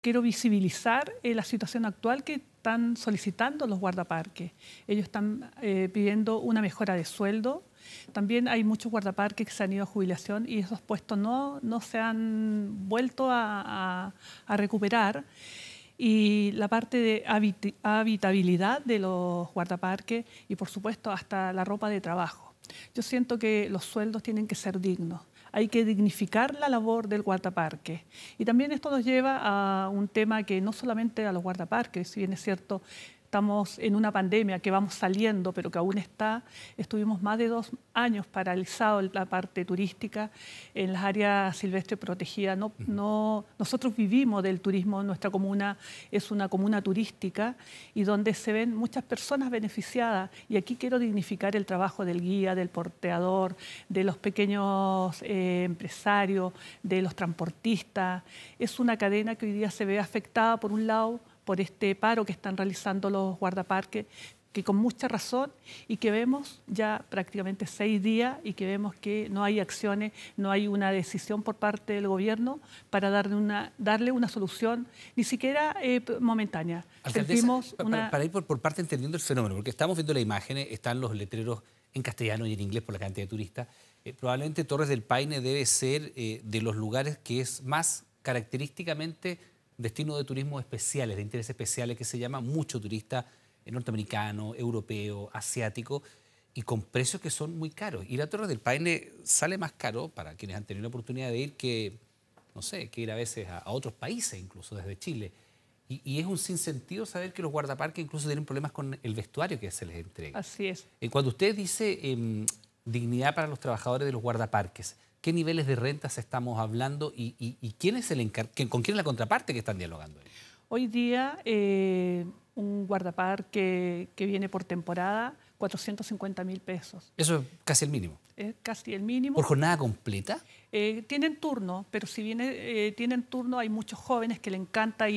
quiero visibilizar eh, la situación actual que están solicitando los guardaparques. Ellos están eh, pidiendo una mejora de sueldo. También hay muchos guardaparques que se han ido a jubilación y esos puestos no, no se han vuelto a, recuperar. Y la parte de habitabilidad de los guardaparques y por supuesto hasta la ropa de trabajo. Yo siento que los sueldos tienen que ser dignos hay que dignificar la labor del guardaparque. Y también esto nos lleva a un tema que no solamente a los guardaparques, si bien es cierto, estamos en una pandemia que vamos saliendo, pero que aún está. Estuvimos más de dos años paralizados en la parte turística, en las áreas silvestres protegidas. No, nosotros vivimos del turismo, nuestra comuna es una comuna turística y donde se ven muchas personas beneficiadas. Y aquí quiero dignificar el trabajo del guía, del porteador, de los pequeños eh, empresarios, de los transportistas. Es una cadena que hoy día se ve afectada, por un lado, por este paro que están realizando los guardaparques, que con mucha razón y que vemos ya prácticamente seis días y que vemos que no hay acciones, no hay una decisión por parte del gobierno para darle una, darle una solución, ni siquiera eh, momentánea. para, ir por, parte entendiendo el fenómeno, porque estamos viendo las imágenes, están los letreros en castellano y en inglés por la cantidad de turistas. Eh, probablemente Torres del Paine debe ser eh, de los lugares que es más característicamente destino de turismo especiales, de interés especiales, que se llama mucho turista eh, norteamericano, europeo, asiático, y con precios que son muy caros. Y la torre del Paine sale más caro para quienes han tenido la oportunidad de ir que, no sé, que ir a veces a, otros países, incluso desde Chile. Y, es un sinsentido saber que los guardaparques incluso tienen problemas con el vestuario que se les entrega. Así es. En eh, cuando usted dice em, dignidad para los trabajadores de los guardaparques. ¿Qué niveles de rentas estamos hablando y, quién es el con quién es la contraparte que están dialogando? Hoy día, eh, un guardaparque que viene por temporada, 450 mil pesos. Eso es casi el mínimo. Es casi el mínimo. ¿Por jornada completa? Eh, tienen turno, pero si viene, eh, tienen turno, hay muchos jóvenes que le encanta ir.